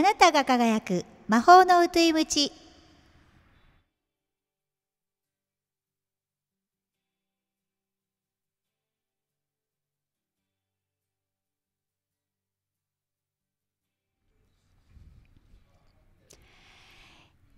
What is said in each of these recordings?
あなたが輝く魔法のうといむち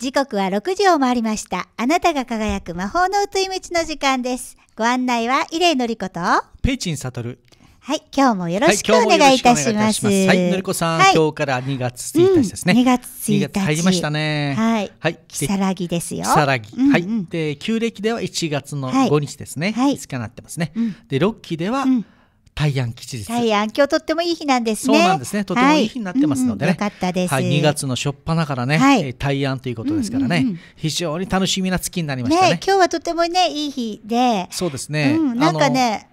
時刻は6時を回りました。あなたが輝く魔法のうといむちの時間です。ご案内は、イレイのりこと、ペイチンサトル。はい、今日もよろしくお願いいたします。はい、のりこさん、はい、今日から2月1日ですね。うん、2月1日。入りましたね。はい。はい。木更木ですよ。木更木、うはい。で、旧暦では1月の5日ですね。はい。5日なってますね。うん、で、6期では、うん大安吉日。大安、今日とってもいい日なんですね。そうなんですね。とてもいい日になってますのでね。はい、うんうん、かったです。はい、2月の初っ端からね、はい、大安ということですからね、うんうんうん、非常に楽しみな月になりましたね。ね今日はとてもね、いい日で。そうですね。うん、なんかね、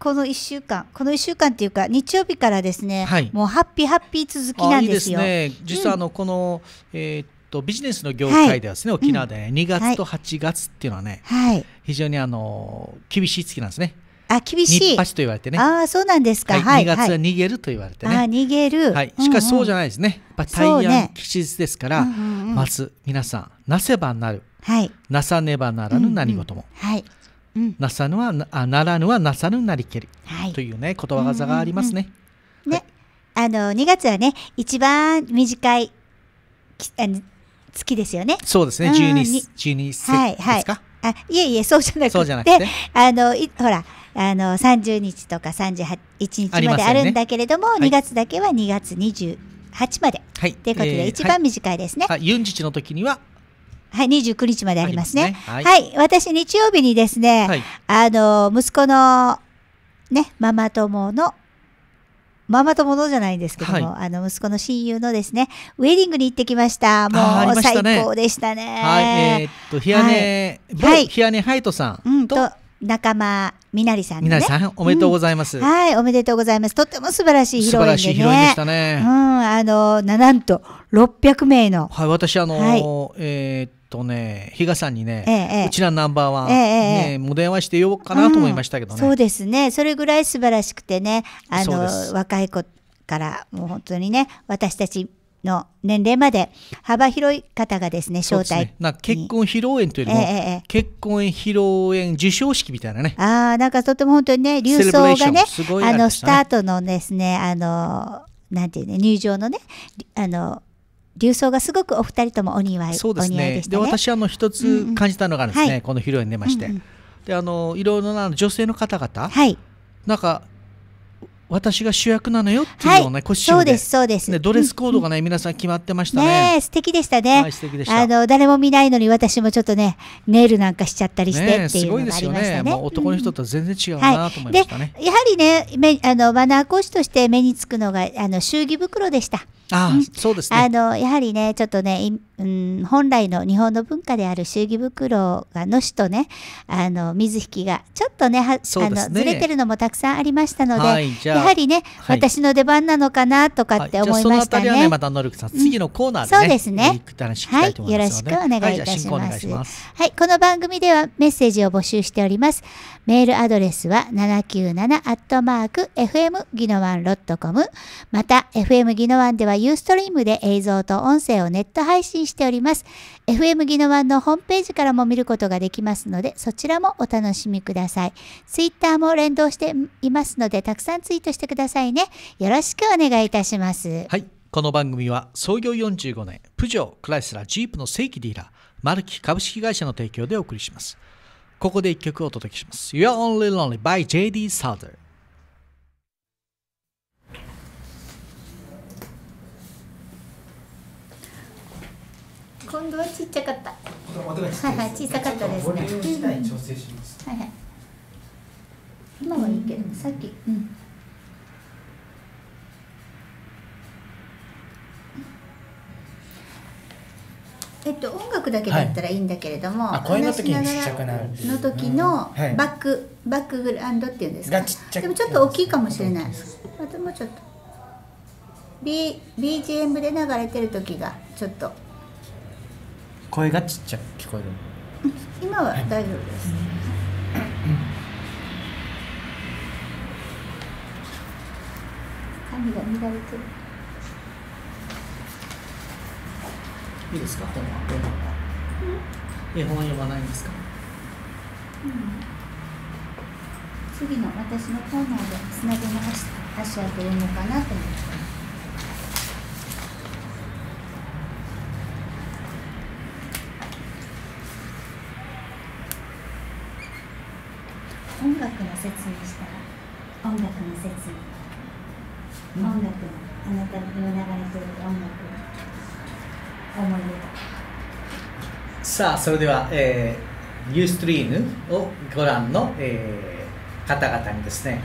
この1週間この1週間っていうか日曜日からですね、はい、もうハッピーハッピー続きなんですよ。ね、実はあの、うん、この、えーとビジネスの業界ではですね、はい、沖縄で、ね、2月と8月っていうのはね、はい、非常にあの厳しい月なんですね。あ厳しい。日と言われてね。ああそうなんですか。はい。2月は逃げると言われてね。あ逃げる。はい。しかしそうじゃないですね。やっぱ大安吉日ですから、まず皆さんなせばなる。はい。なさねばならぬ何事も。はい。なさぬはあならぬはなさぬなりけり、はい、というねことわざがありますね。うんうんうん、ね、はい、あの2月はね一番短いきあの月ですよね。そうですね。十二十二節はいはい、あいえいえそうじゃなくてそうじゃなくてあのいほらあの30日とか31日まであるんだけれども、ね、2月だけは2月28まで、はい、ということで、一番短いですね。はい、ユンジチの時にははい、29日までありますね。すねはい、はい、私日曜日にですね、はい、あの、息子の、ね、ママ友の、ママ友のじゃないんですけども、はい、あの、息子の親友のですね、ウェディングに行ってきました。もう、最高でしたね。はい、えー、っと、ヒアネ、はい、ヒアネハイトさんうんと仲間みなりさん、ね、みなりさんおめでとうございます、うん、はいおめでとうございますとっても素晴らしいヒロインでね素晴らしいヒロインでしたねうんあのななんと600名のはい私あの、はい、えー、っとね比嘉さんにね、ええ、うちらナンバーワン、ね、え、もう電話してようかなと思いましたけどね、うん、そうですねそれぐらい素晴らしくてねあの若い子からもう本当にね私たちの年齢まで幅広い方がですね招待、ね、結婚披露宴というよりも、ええ、結婚披露宴授賞式みたいなねああなんかとても本当にね流装がね、ね、あのスタートのですねあのなんていうね入場のねあの流走がすごくお二人ともお庭合そうですねで、ね、私あの一つ感じたのがですね、うんうんこの披露宴に出まして、うんうん、であのいろいろな女性の方々、はい、なんか私が主役なのよっていうのをね、はい、そうですそうです、ね、ドレスコードがね、うん、皆さん決まってましたねね素敵でしたね、はい、素敵でしたあの誰も見ないのに私もちょっとねネイルなんかしちゃったりしてっていうのがありましたねね、ね、男の人と全然違うなと思いましたね、うんはい、でやはりねめあのマナー講師として目につくのがあの祝儀袋でしたあそうです、ね、あのやはりねちょっとね、うん、本来の日本の文化である祝儀袋がのしとねあの水引がちょっとねは、ね、あのずれてるのもたくさんありましたので、はい、やはりね、はい、私の出番なのかなとかって思いましたね。はい、ねまたノルクさん次のコーナーで、ねうん、そうですねはい、よろしくお願いいたします。はい、この番組ではメッセージを募集しております。メールアドレスは 797-FM ギノワン .com また FM ギノワンではユーストリームで映像と音声をネット配信しております FM ギノワンのホームページからも見ることができますのでそちらもお楽しみくださいツイッターも連動していますのでたくさんツイートしてくださいねよろしくお願いいたしますはいこの番組は創業45年プジョークライスラー、ジープの正規ディーラーマルキ株式会社の提供でお送りしますここで一曲お届けします You're Only Lonely by J.D. Souther 今度はちっちゃかった。はいはい、小さかったですね。はいはい。今はいいけど、さっき。うんえっと、音楽だけだったらいいんだけれども、はい、声の時にちっちゃくなるの時のバック、うん、バックグラウンドっていうんですかでもちょっと大きいかもしれないあともうちょっと、B、BGM で流れてる時がちょっと声がちっちゃく聞こえる今は大丈夫です、髪が乱れてるいいですか本は絵本は読まないんですか、うん、次の私のコーナーでつなの足跡読かなと思って音楽の説明さあそれでは、えー、ユーストリームをご覧の、えー、方々にですね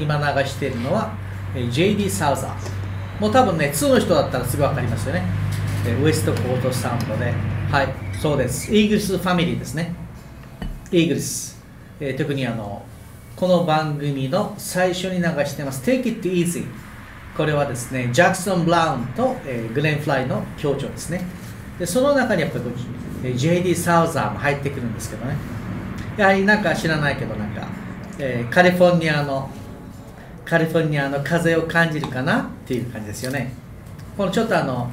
今流しているのは、えー、JD サウザーもう多分ね2の人だったらすぐ分かりますよね、えウエストコートサウンドではいそうですイーグルスファミリーですねイーグルス、えー、特にあのこの番組の最初に流してます Take It Easy これはですねジャクソン・ブラウンと、えー、グレン・フライの協調ですねでその中にやっぱり JD サウザーも入ってくるんですけどねやはりなんか知らないけどなんか、えー、カリフォルニアのカリフォルニアの風を感じるかなっていう感じですよねこのちょっとあの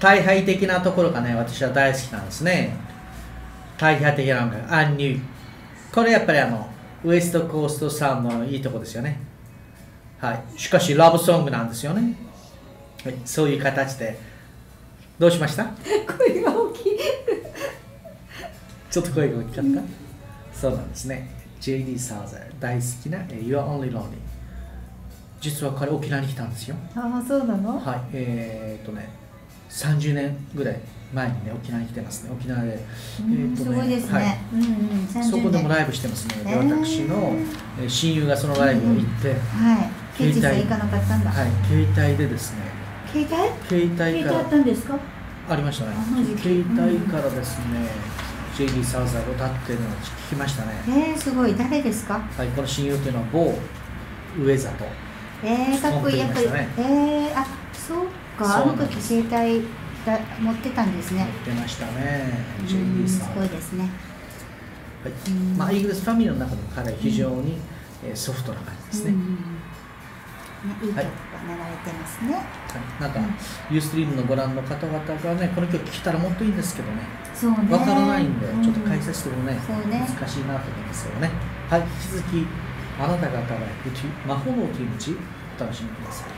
大敗的なところがね私は大好きなんですね大敗的なのがアンニュこれやっぱりあのウエストコーストサウンドのいいとこですよねはいしかしラブソングなんですよね、はい、そういう形でどうしました 声が大きいちょっと声が大きかった、うん、そうなんですね JD サーザー大好きな You're Only Lonely 実は彼沖縄に来たんですよああそうなのはいえー、っとね30年ぐらい前にね沖縄に来てますね沖縄で、えー、っとね、すごいですね、はいうんうん、そこでもライブしてますね、えー、で私の親友がそのライブを行って、うんうん、はい携帯はい携帯でですね携帯携帯からあったんですかありましたね携帯からですね、ジェイリー・サウザーが歌ってるのを聞きましたねえー、すごい誰ですかはいの親友というのは某上里えー、かっこいい、ね、やっぱりえー、あそうかあの時携帯だ持ってたんですね持ってましたねジェイリー・サウザーすごいですねはいまあ、イーグルスファミリーの中でも彼は非常に、うん、ソフトな感じですね、うんいい曲が流れてますね、はい、なんか、うん、ユーストリームのご覧の方々がねこの曲聴いたらもっといいんですけどねそうね分からないんで、ちょっと解説ともねうね、難しいなと思いますけどねはい引き続きあなた方が行く魔法の気持ちお楽しみください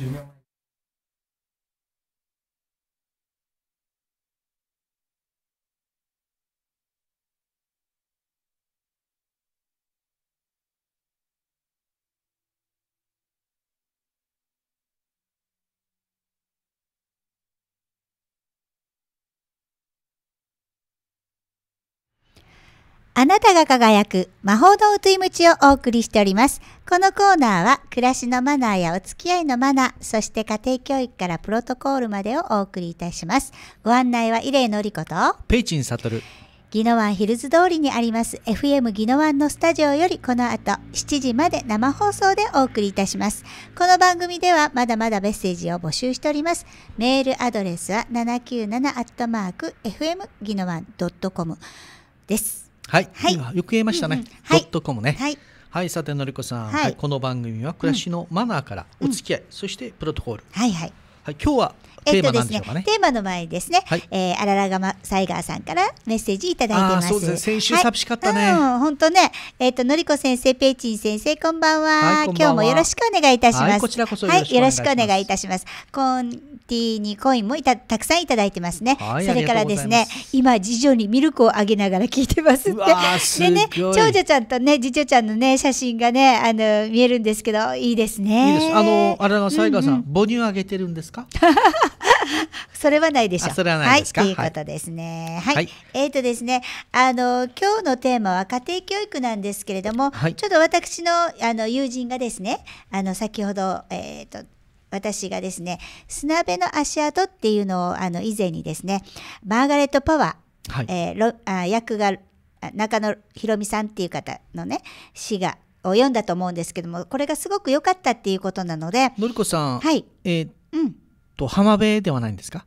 j'ai mis あなたが輝く魔法のうといむちをお送りしております。このコーナーは暮らしのマナーやお付き合いのマナー、そして家庭教育からプロトコールまでをお送りいたします。ご案内はイレイのりこと、ペイチンサトル。ギノワンヒルズ通りにあります FM ギノワンのスタジオよりこの後7時まで生放送でお送りいたします。この番組ではまだまだメッセージを募集しております。メールアドレスは797 f m ギノワン .com です。はい、はい、よく言えましたね、うんうん、ドットコムね、はい、はい、さてのりこさん、はい、はい、この番組は暮らしのマナーからお付き合い、うん、そしてプロトコール、はいはいはい、今日はえっとですね。えねテーマの前ですね、はい、えー、アらラガマサイガーさんからメッセージいただいてます。そうですね、先週寂しかったね。本、当、ね、えっ、ー、と、のりこ先生、ペイチン先生、こんばんははいんんは、今日もよろしくお願いいたします。はい、よろしくお願いいたします。こんティー2コインもいたたくさんいただいてますね、はい、それからですね今次女にミルクをあげながら聞いてますって でね長女ちゃんとね次女ちゃんのね写真がねあの見えるんですけどいいですねいいですあのあれは西川さん、うんうん、母乳あげてるんですか それはないでしょう。はい、ということですね。はい。はい、えっ、ー、とですね、あの今日のテーマは家庭教育なんですけれども、はい、ちょっと私のあの友人がですね、あの先ほどえっ、ー、と私がですね、砂辺の足跡っていうのをあの以前にですね、マーガレット・パワー、はい、えー、あ役が中野博美さんっていう方のね、詩がを読んだと思うんですけども、これがすごく良かったっていうことなので。のりこさん。はい。えー、うん。と、浜辺ではないんですか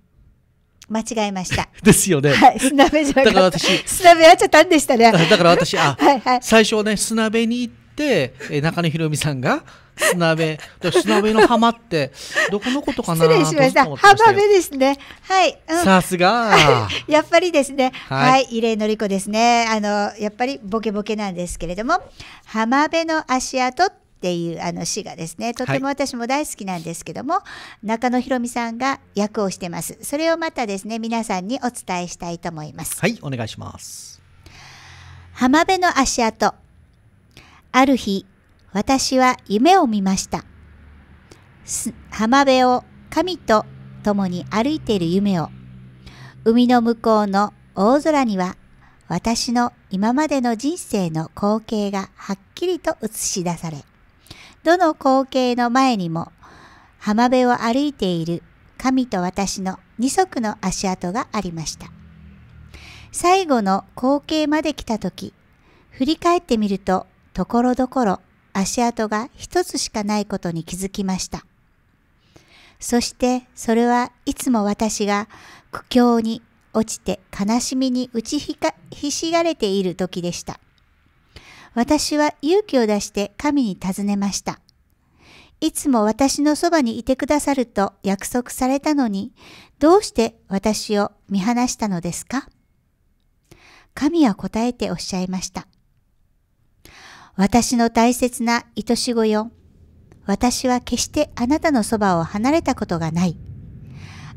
間違えました。ですよね。はい、砂辺じゃなかった砂辺っちゃったんでしたね。だから私、あ、はいはい、最初はね、砂辺に行って、え中野博美さんが、砂辺。砂辺の浜って、どこのことかな失礼しました。浜辺ですね。はい。うん、さすが。やっぱりですね。はい、はい、のりこですね。あの、やっぱりボケボケなんですけれども、浜辺の足跡っていうあの詩がですねとても私も大好きなんですけども、はい、中野ひろみさんが役をしてますそれをまたですね皆さんにお伝えしたいと思いますはいお願いします浜辺の足跡ある日私は夢を見ました。浜辺を神と共に歩いている夢を、海の向こうの大空には私の今までの人生の光景がはっきりと映し出され、どの光景の前にも浜辺を歩いている神と私の二足の足跡がありました。最後の光景まで来た時、振り返ってみると、ところどころ足跡が一つしかないことに気づきました。そしてそれはいつも私が苦境に落ちて悲しみに打ちひかひしがれている時でした。私は勇気を出して神に尋ねました。いつも私のそばにいてくださると約束されたのに、どうして私を見放したのですか神は答えておっしゃいました。私の大切な愛し子よ。私は決してあなたのそばを離れたことがない。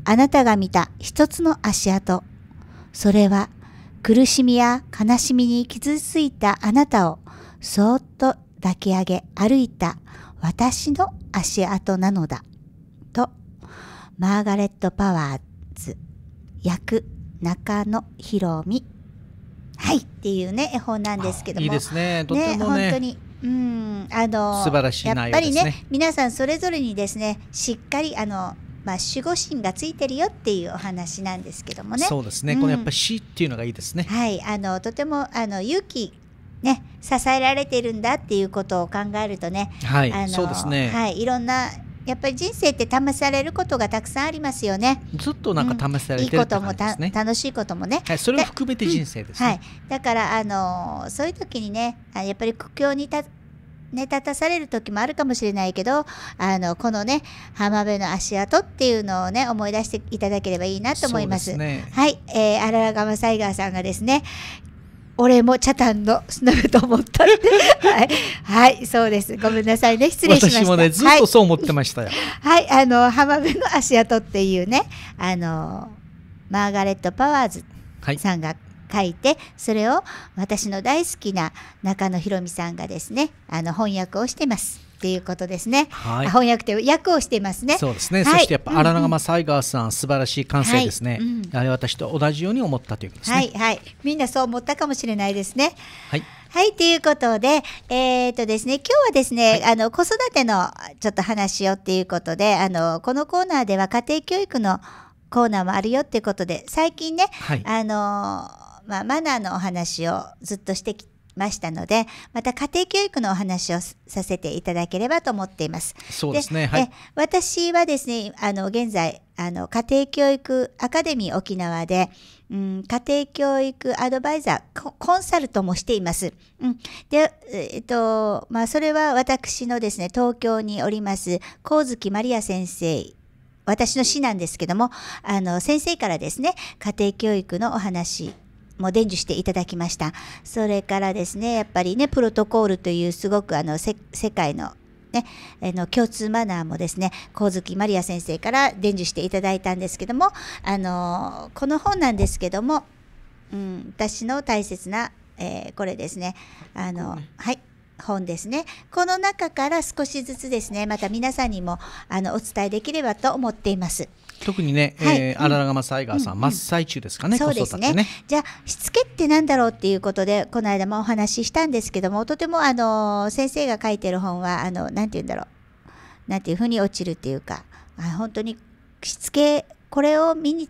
あなたが見た一つの足跡。それは苦しみや悲しみに傷ついたあなたをそーっと抱き上げ歩いた私の足跡なのだ。と、マーガレット・パワーズ、役中野博美はいっていうね絵本なんですけどもいいですねとてもねね本当にうんあの素晴らしい、ね、やっぱりね皆さんそれぞれにですねしっかりあのまあ、守護神がついてるよっていうお話なんですけどもね。そうですね、うん、このやっぱ死っていうのがいいですね。はい、あのとてもあの勇気ね支えられてるんだっていうことを考えるとね、はい、あのそうですね。はい、いろんなやっぱり人生って試されることがたくさんありますよね。ずっとなんか試されてる、ねうん、いいことも楽しいこともね。はい、それを含めて人生です、ねうん、はい。だからあのそういう時にね、やっぱり苦境に立ね、立たされる時もあるかもしれないけどあのこのね浜辺の足跡っていうのをね思い出していただければいいなと思います。すね、はい、えー、荒川サイガーさんがですね俺もチャタンのスナブと思ったって はい、はい、そうですごめんなさいね失礼しました私もねずっとそう思ってましたよはい、はい、あの浜辺の足跡っていうねあのマーガレット・パワーズさんが書いて、はい、それを私の大好きな中野博美さんがですねあの翻訳をしてますっていうことですね、はい、翻訳で訳をしてますねそうですね、はい、そしてやっぱ荒長サイガーさん、うん、素晴らしい感性ですね、はいうん、あれ私と同じように思ったということですねはいはいみんなそう思ったかもしれないですねはいはい、ということで、えっ、とですね、今日はですね、はい、あの、子育てのちょっと話をっていうことで、あの、このコーナーでは家庭教育のコーナーもあるよっていうことで、最近ね、はい、あの、まあ、マナーのお話をずっとしてきて、ましたので、また家庭教育のお話をさせていただければと思っています。そうですね。はい、私はですね、あの、現在、あの、家庭教育アカデミー沖縄で、うん、家庭教育アドバイザー、コンサルトもしています。うん、で、えっと、まあ、それは私のですね、東京におります、光月マリア先生私の師なんですけども、あの、先生からですね、家庭教育のお話も伝授していただきましたそれからですねやっぱりねプロトコールというすごくあの世界のね、あの共通マナーもですね神月マリア先生から伝授していただいたんですけどもあのこの本なんですけども、うん、私の大切な、えー、これですねあの、はい本ですねこの中から少しずつですねまた皆さんにもあのお伝えできればと思っています。特にね、はいえー、荒川サイガーさん、うん、真っ最中ですかね、そうですね、ね、じゃあしつけってなんだろうっていうことでこの間もお話ししたんですけどもとてもあの先生が書いてる本はあのなんて言うんだろうなんていうふうに落ちるっていうかあ本当にしつけこれを見に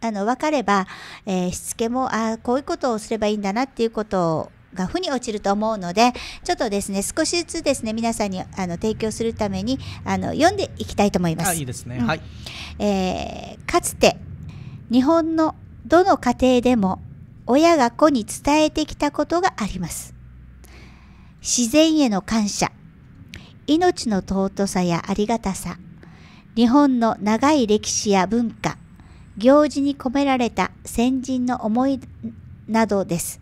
あの分かれば、えー、しつけもあこういうことをすればいいんだなっていうことをが負に落ちると思うのでちょっとですね少しずつですね皆さんにあの提供するためにあの読んでいきたいと思います。いいすねうん、えー、かつて日本のどの家庭でも親が子に伝えてきたことがあります。自然への感謝、命の尊さやありがたさ、日本の長い歴史や文化、行事に込められた先人の思いなどです。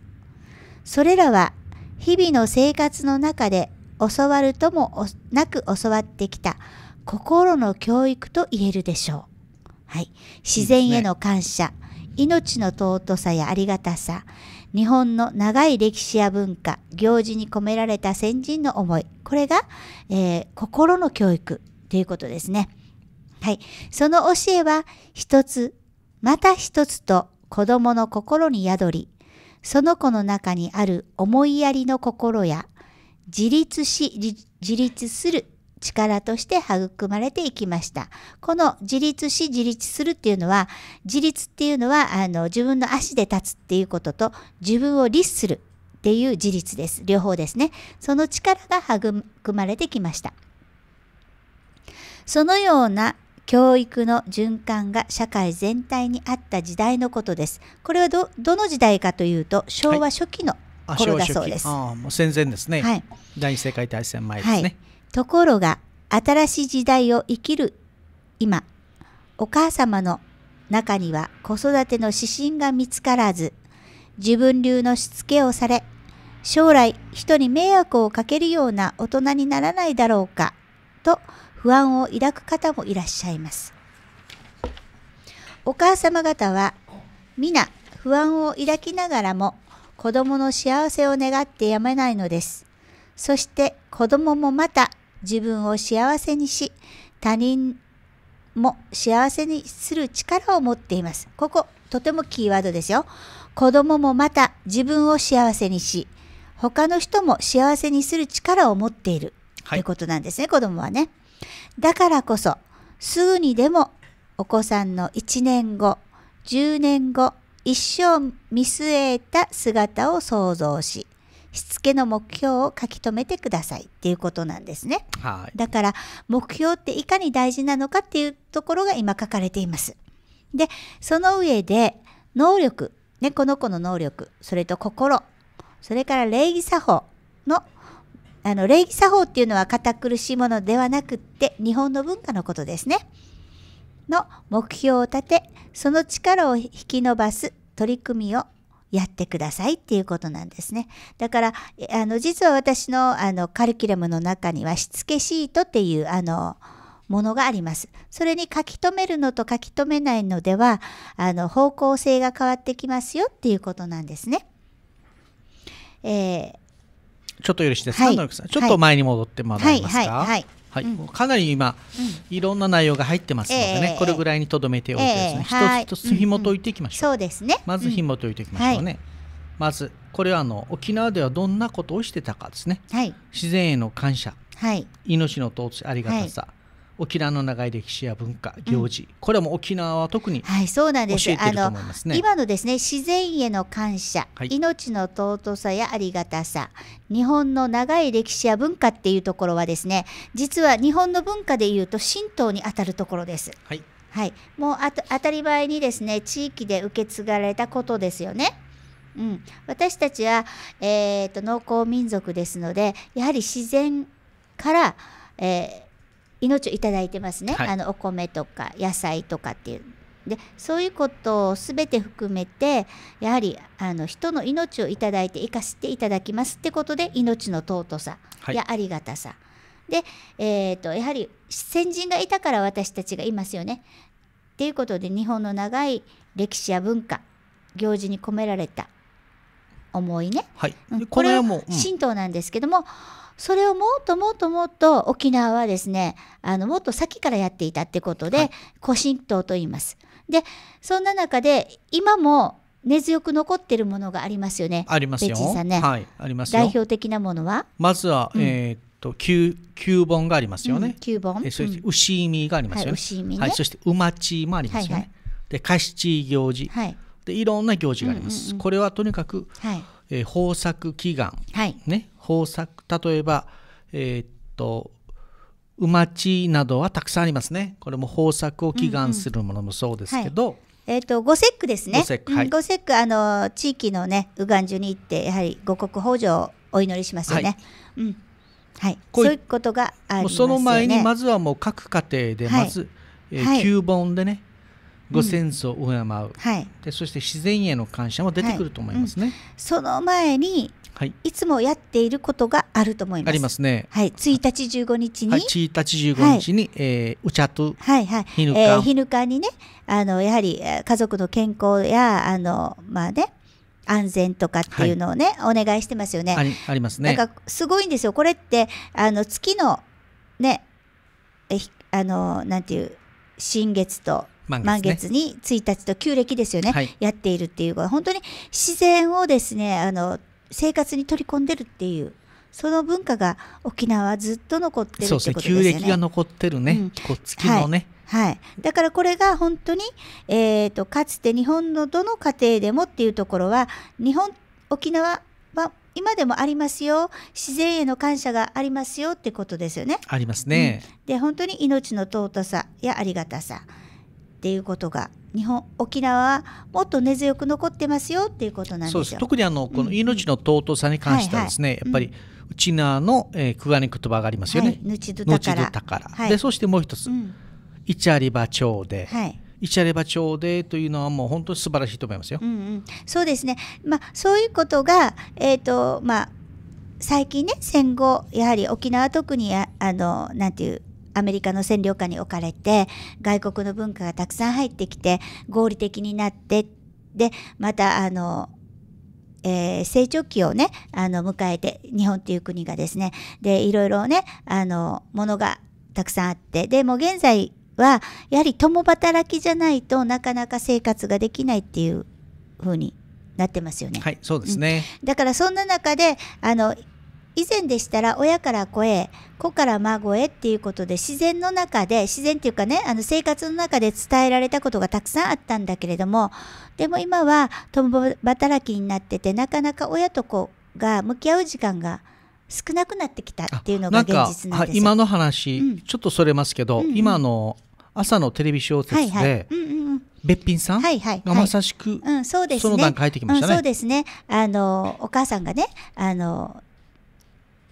それらは日々の生活の中で教わるともなく教わってきた心の教育と言えるでしょう。はい、自然への感謝、ね、命の尊さやありがたさ、日本の長い歴史や文化、行事に込められた先人の思い、これが、えー、心の教育ということですね。はい、その教えは一つ、また一つと子供の心に宿り、その子の中にある思いやりの心や自立し自立する力として育まれていきました。この自立し自立するっていうのは自立っていうのはあの自分の足で立つっていうことと自分を律するっていう自立です。両方ですね。その力が育まれてきました。そのような教育の循環が社会全体にあった時代のことです。これはどの時代かというと昭和初期の頃だそうです。はい、あもう戦前ですね、はい、第二次世界大戦前ですね、はい、ところが新しい時代を生きる今お母様の中には子育ての指針が見つからず自分流のしつけをされ将来人に迷惑をかけるような大人にならないだろうかと不安を抱く方もいらっしゃいます。お母様方は皆不安を抱きながらも子供の幸せを願ってやめないのです。そして子供もまた自分を幸せにし、他人も幸せにする力を持っています。ここ、とてもキーワードですよ。子供もまた自分を幸せにし、他の人も幸せにする力を持っているということなんですね、はい、子供はね。だからこそ、すぐにでもお子さんの1年後、10年後、一生見据えた姿を想像し、しつけの目標を書き留めてくださいっていうことなんですね。はい、だから目標っていかに大事なのかっていうところが今書かれています。で、その上で能力、ね、この子の能力、それと心、それから礼儀作法のあの礼儀作法っていうのは堅苦しいものではなくって日本の文化のことですね。の目標を立てその力を引き伸ばす取り組みをやってくださいっていうことなんですね。だからあの実は私のあのカリキュラムの中にはしつけシートっていうあのものがあります。それに書き留めるのと書き留めないのではあの方向性が変わってきますよっていうことなんですね。えー、ちょっとよりして、はい、ちょっと前に戻ってもらえますか。はい、はい、かなり今、うん、いろんな内容が入ってますのでね、えー、これぐらいにとどめておいてですね、えー、一つ一つ紐解いていきましょう、うんうん、そうですねまず紐解いていきましょうね、うんはい、まずこれはあの沖縄ではどんなことをしてたかですね、はい、自然への感謝、はい、命の尊しありがたさ、はい沖縄の長い歴史や文化行事、うん、これも沖縄は特に、はい、そうなんですあの今のですね自然への感謝、はい、命の尊さやありがたさ日本の長い歴史や文化っていうところはですね実は日本の文化でいうと神道にあたるところです。はい、はい、もうあと当たり前にですね地域で受け継がれたことですよね。うん、私たちは、えーと農耕民族ですのでやはり自然から、えー命をだいてますね、はい、あのお米とか野菜とかっていうでそういうことを全て含めてやはりあの人の命を頂いて生かしていただきますってことで命の尊さやありがたさ、はい、で、えーと、やはり先人がいたから私たちがいますよねっていうことで日本の長い歴史や文化行事に込められた思いね、はい、これはもう神道なんですけども、うんそれをもっともっともっと沖縄はですねあのもっと先からやっていたってことで、古神道と言います。でそんな中で今も根強く残っているものがありますよね。ありますよ。ね、はい、あります代表的なものはまずは、うん、えっと九、九本がありますよね。九、うん、本。えそして牛耳がありますよね。はい、牛耳、ね、はい、そして馬地もありますよね。はいはい、で貸し地行事。はい。でいろんな行事があります。これはとにかく、はい、えー、豊作祈願、はいね、豊作例えば、えー、っと馬地などはたくさんありますねこれも豊作を祈願するものもそうですけど、うんうんはいえーと、五節句ですね。五節句はい、あの地域のね右岸所に行ってやはり五穀豊穣をお祈りしますよね。はい、うん。はい。そういうことがありますよね。その前にまずはもう各家庭でまず、はい、えー、旧盆でねご先祖を敬う、うん、はい、でそして自然への感謝も出てくると思いますね、はいうん、その前に、はい、いつもやっていることがあると思いますありますね、はい、1日15日に、はい、1日15日に、はい、えー、お茶とはいはいえー、日ぬかにねあのやはり家族の健康やあのまあね安全とかっていうのをね、はい、お願いしてますよねあり。ありますね。なんかすごいんですよ。これってあの月のねえあのなんていう新月と満月,、に1日と旧暦ですよね、はい、やっているっていうこと本当に自然をですねあの生活に取り込んでるっていうその文化が沖縄はずっと残ってるってことですね。旧暦が残ってるね、うん、こう月のね、はい、はい、だからこれが本当に、えーと、とかつて日本のどの家庭でもっていうところは日本沖縄は今でもありますよ自然への感謝がありますよってことですよね。ありますね。うん、で本当に命の尊さやありがたさっていうことが日本沖縄はもっと根強く残ってますよっていうことなんです特にあのこの命の尊さに関してはですね、うんはいはい、やっぱり、うちなの、えー、クガニ言葉がありますよね。はい、ぬちどたから。でそしてもう一つ、うん、イチャリバ町で。はいイチャレバ町でというのはもう本当に素晴らしいと思いますよ。うんうん、そうですね。まあそういうことがえっ、ー、とまあ最近ね戦後やはり沖縄特にあのなんていうアメリカの占領下に置かれて外国の文化がたくさん入ってきて合理的になってでまたあの、えー、成長期をねあの迎えて日本っていう国がですねでいろいろねあのものがたくさんあってでも現在はやはり共働きじゃないとなかなか生活ができないっていうふうになってますよね。はい、そうですね、うん、だからそんな中であの以前でしたら親から子へ子から孫へっていうことで自然の中で自然っていうかねあの生活の中で伝えられたことがたくさんあったんだけれどもでも今は共働きになっててなかなか親と子が向き合う時間が少なくなってきたっていうのが現実なんです今の話、うん、ちょっとそれますけど、うんうん、今の朝のテレビ小説で、はいはいうんうん、べっぴんさん、はいはい、がまさしく、うん、そうですね、その段階入ってきましたね。うん、そうですねあのお母さんがねあの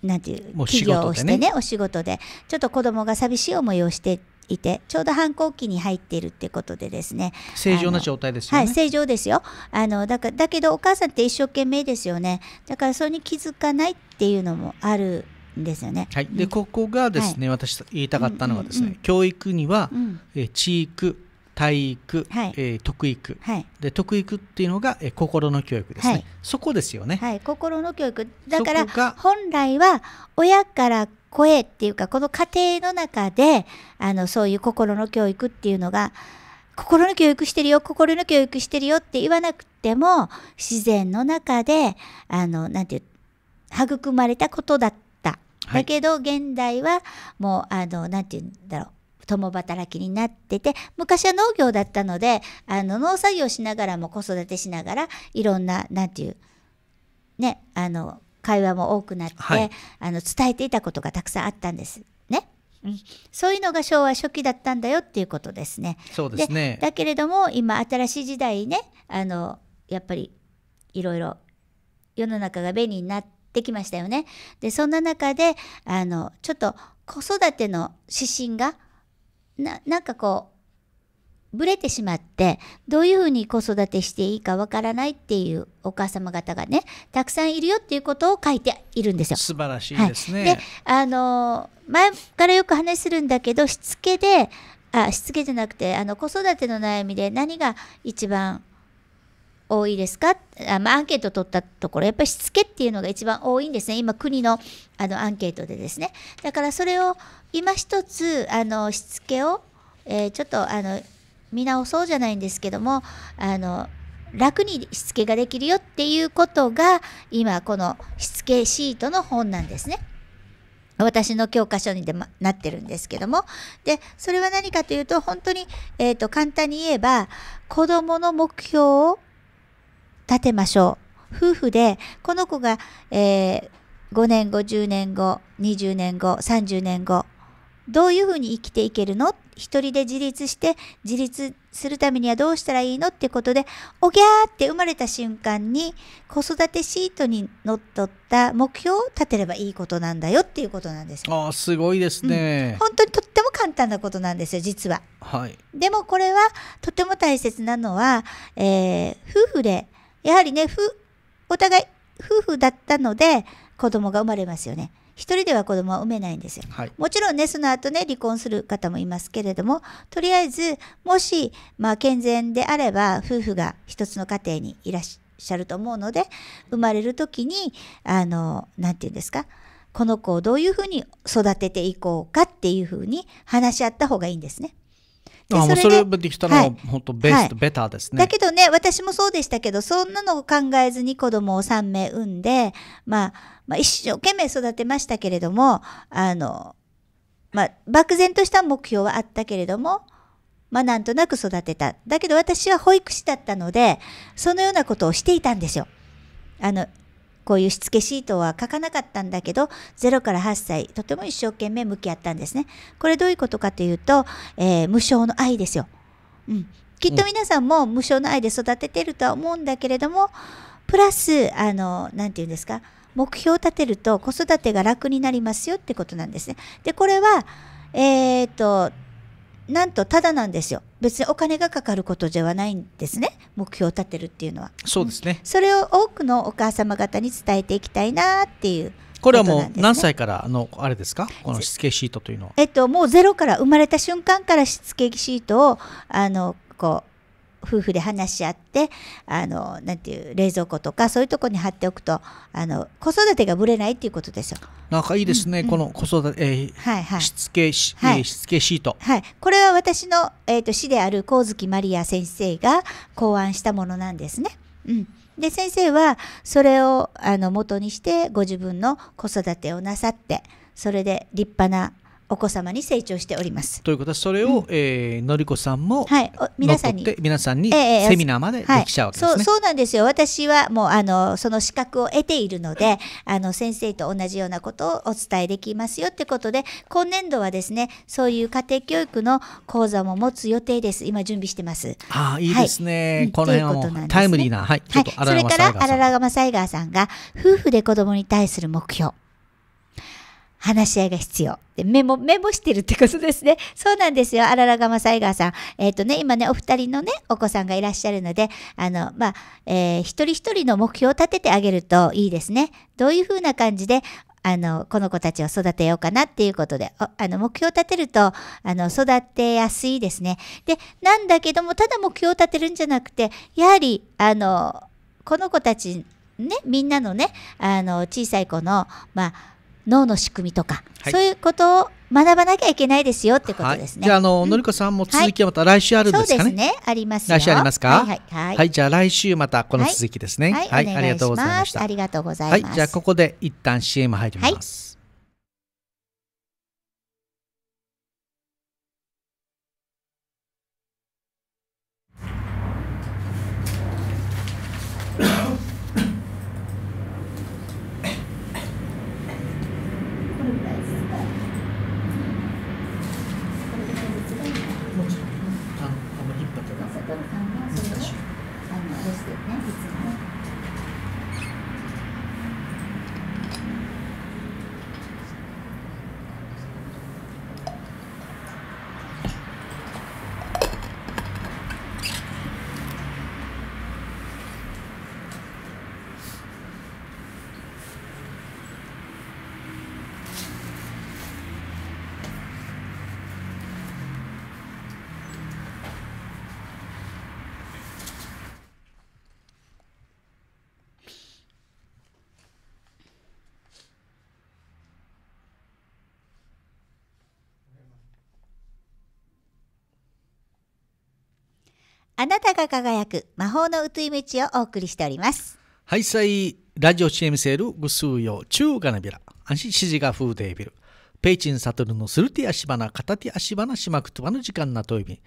なんていう企業をしてねお仕事でちょっと子供が寂しい思いをしていてちょうど反抗期に入っているってことでですね正常な状態ですよねはい正常ですよあのだかだけどお母さんって一生懸命ですよねだからそれに気づかないっていうのもあるんですよね、はい、でここがですね、はい、私言いたかったのはですね、うんうんうん、教育には、うん、え知育体育、はい、えー、徳育、はい、で徳育っていうのが、えー、心の教育ですね、はい、そこですよね、はい、心の教育だから本来は親から声っていうかこの家庭の中であのそういう心の教育っていうのが心の教育してるよ心の教育してるよって言わなくても自然の中であのなんて言う育まれたことだった、だけど現代はもうあのなんて言うんだろう共働きになってて昔は農業だったのであの農作業しながらも子育てしながらいろんな何て言うねあの会話も多くなって、はい、あの伝えていたことがたくさんあったんですね。うん、そういうのが昭和初期だったんだよっていうことですね。そうですねだけれども今新しい時代ねあのやっぱりいろいろ世の中が便利になってきましたよね。でそんな中であのちょっと子育ての指針がななんかこうぶれてしまってどういうふうに子育てしていいかわからないっていうお母様方がねたくさんいるよっていうことを書いているんですよ。素晴らしいですね、はい、であの前からよく話するんだけどしつけであしつけじゃなくてあの子育ての悩みで何が一番多いですかあ、まあ、アンケート取ったところやっぱりしつけっていうのが一番多いんですね今国のあのアンケートでですねだからそれを今一つあのしつけを、えー、ちょっとあの見直そうじゃないんですけどもあの楽にしつけができるよっていうことが今このしつけシートの本なんですね。私の教科書にで、もなってるんですけども。で、それは何かというと、本当に、えっ、ー、と、簡単に言えば、子供の目標を立てましょう。夫婦で、この子が、えー、5年後、10年後、20年後、30年後、どういうふうに生きていけるの一人で自立して、自立するためにはどうしたらいいのってことで、おぎゃーって生まれた瞬間に、子育てシートにのっとった目標を立てればいいことなんだよっていうことなんですよ。あすごいですね、うん、本当にとっても簡単なことなんですよ、実は。はい。でもこれは、とても大切なのは、えー、夫婦でやはりね、ふ、お互い夫婦だったので、子供が生まれますよね。一人では子供は産めないんですよ。はい、もちろんね、その後ね、離婚する方もいますけれども、とりあえず、もし、まあ、健全であれば、夫婦が一つの家庭にいらっしゃると思うので、生まれる時に、あの、なんて言うんですか、この子をどういうふうに育てていこうかっていうふうに話し合った方がいいんですね。あそれそれできたら、はい、本当ベスト、はい、ベターですね。だけどね、私もそうでしたけど、そんなのを考えずに子供を3名産んで、まあ、まあ、一生懸命育てましたけれども、あの、まあ、漠然とした目標はあったけれども、まあ、なんとなく育てた。だけど私は保育士だったので、そのようなことをしていたんですよ。あの、こういうしつけシートは書かなかったんだけど0から8歳とても一生懸命向き合ったんですねこれどういうことかというと、えー、無償の愛ですよ、うん、きっと皆さんも無償の愛で育ててるとは思うんだけれどもプラスあの何て言うんですか目標を立てると子育てが楽になりますよってことなんですねでこれはえー、っとなんとただなんですよ別にお金がかかることではないんですね目標を立てるっていうのはそうですね、それを多くのお母様方に伝えていきたいなっていうこれはもう何歳からのあれですかこのしつけシートというのはえっともうゼロから生まれた瞬間からしつけシートをあのこう夫婦で話し合ってあのなんていう冷蔵庫とかそういうとこに貼っておくとあの子育てがぶれないっていうことですよ。なんかいいですね、うんこの子育て、えー、はいはい、しつけし、はい、しつけシート、はい、これは私の、えーと、と師である光月マリア先生が考案したものなんですね。うん、で先生はそれをあの元にしてご自分の子育てをなさってそれで立派なお子様に成長しております。ということはそれを、うん、えー、のりこさんも、はい、皆さんに皆さんにセミナーまでできちゃうわけですね、はい、そうそうなんですよ私はもうあのその資格を得ているのであの先生と同じようなことをお伝えできますよってことで今年度はですねそういう家庭教育の講座も持つ予定です今準備してます。ああいいですね、はい、この辺は、タイムリーな、はい、はい、それから荒川サイガーさんが夫婦で子供に対する目標話し合いが必要。でメモ、メモしてるってことですね。そうなんですよ。あららがまさいがさん。えっ、ー、とね、今ね、お二人のね、お子さんがいらっしゃるので、あの、まあ、えー、一人一人の目標を立ててあげるといいですね。どういうふうな感じで、あの、この子たちを育てようかなっていうことで、あの、目標を立てると、あの、育てやすいですね。で、なんだけども、ただ目標を立てるんじゃなくて、やはり、あの、この子たち、ね、みんなのね、あの、小さい子の、まあ、脳の仕組みとか、はい、そういうことを学ばなきゃいけないですよってことですね。はい、じゃあ、あの、のりこさんも続きはまた来週あるんですかね。はい、ねあります来週ありますか、はいはいはい、はい、じゃあ来週またこの続きですね。はい、ありがとうございました。ありがとうございます。じゃあここで一旦 CM 入ります。あなたが輝く魔法のうつい道をお送りしております。はい、さい、ラジオ c m セール、グスーヨー、チューガナビラ、アシシジガフーデービル、ペイチンサトルのスルティアシバナ、カタティアシバナ、シマクトバの時間トとビン、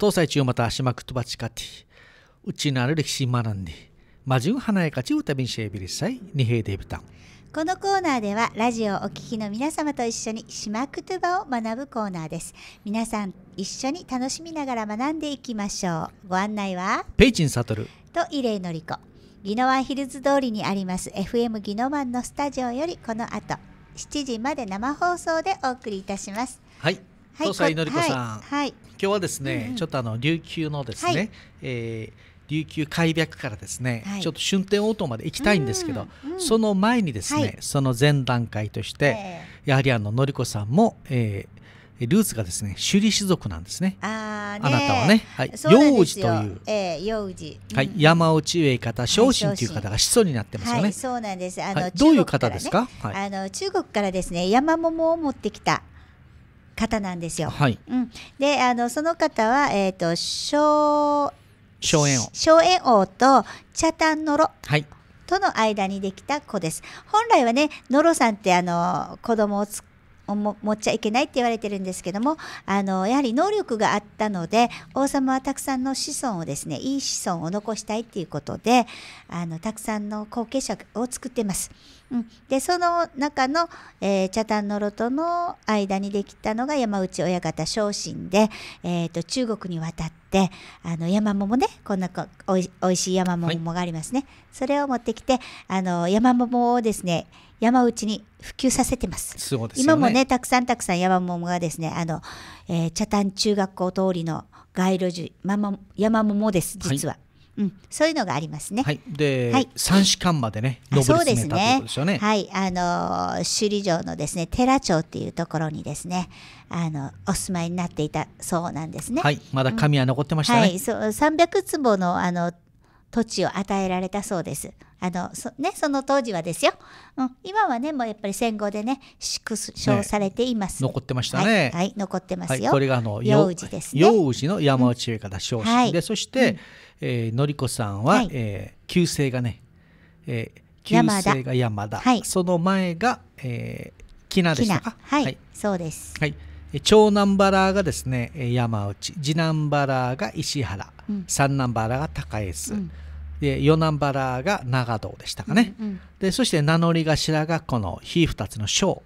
東西チューマタアシマクトバチカティ、うちなる歴史学んで、マジュン花やかちうたびんしえビりサイニヘイデービタン。このコーナーではラジオをお聴きの皆様と一緒にシマクトゥを学ぶコーナーです皆さん一緒に楽しみながら学んでいきましょうご案内はペイチンサトルとイレイのりこギノワンヒルズ通りにあります FM ギノワンのスタジオよりこの後7時まで生放送でお送りいたしますはいどう東西のりこさん、はい、はい、今日はですね、うん、ちょっとあの琉球のですね、はい、えー琉球開闢からですね、はい、ちょっと春天応答まで行きたいんですけど、うんうん、その前にですね、はい、その前段階として、えー、やはりあののりこさんも、えールーツがですね、首里士族なんですね。ああなたはね、はい、幼児という、えー、幼児、はい、山内上方昇進という方が始祖になってますよね。はい、そうなんです。あの、はい、どういう方ですか？はい、あの中国からですね、山桃を持ってきた。方なんですよ。はい。うん、で、あのその方はえっ、ー、と小荘園王荘園王とチャタンノロ、はい、との間にできた子です本来はねノロさんってあの子供を持っちゃいけないって言われてるんですけどもあのやはり能力があったので王様はたくさんの子孫をですねいい子孫を残したいっていうことであのたくさんの後継者を作ってます。うん、でその中の、えー、茶壇のろとの間にできたのが山内親方昇進で、えーと、中国に渡ってあの山桃ねこんなおいおいしい山桃がありますね、はい、それを持ってきてあの山桃をですね山内に普及させてます、ね、今もねたくさんたくさん山桃がですねあの、えー、茶壇中学校通りの街路樹、山桃です実は。はいうん、そういうのがありますね。はい、で、はい、三子間までね、上り詰めたというですね。はい、あの首里城のですね、寺町っていうところにですね、あのお住まいになっていたそうなんですね。はい、まだ神は残ってました、ねうん、はい、そう三百坪のあの土地を与えられたそうです。あのそね、その当時はですよ、うん、今はねもうやっぱり戦後でね縮小されています、ね、残ってましたね、はい、はい、残ってますよ、はい、これがあの幼児ですね幼児の山内中華だ少で、はい、そして、うんえー、のりこさんは、はい、えー、旧姓がね、えー、旧姓が山田、はい、その前が、えー、きなでしたか、はい、はい、そうです、はい、長男バラがですね山内次男バラが石原、うん、三男バラが高江津、うん、で四男バラが長堂でしたかね、うんうん、でそして名乗り頭がこの「日二つの章」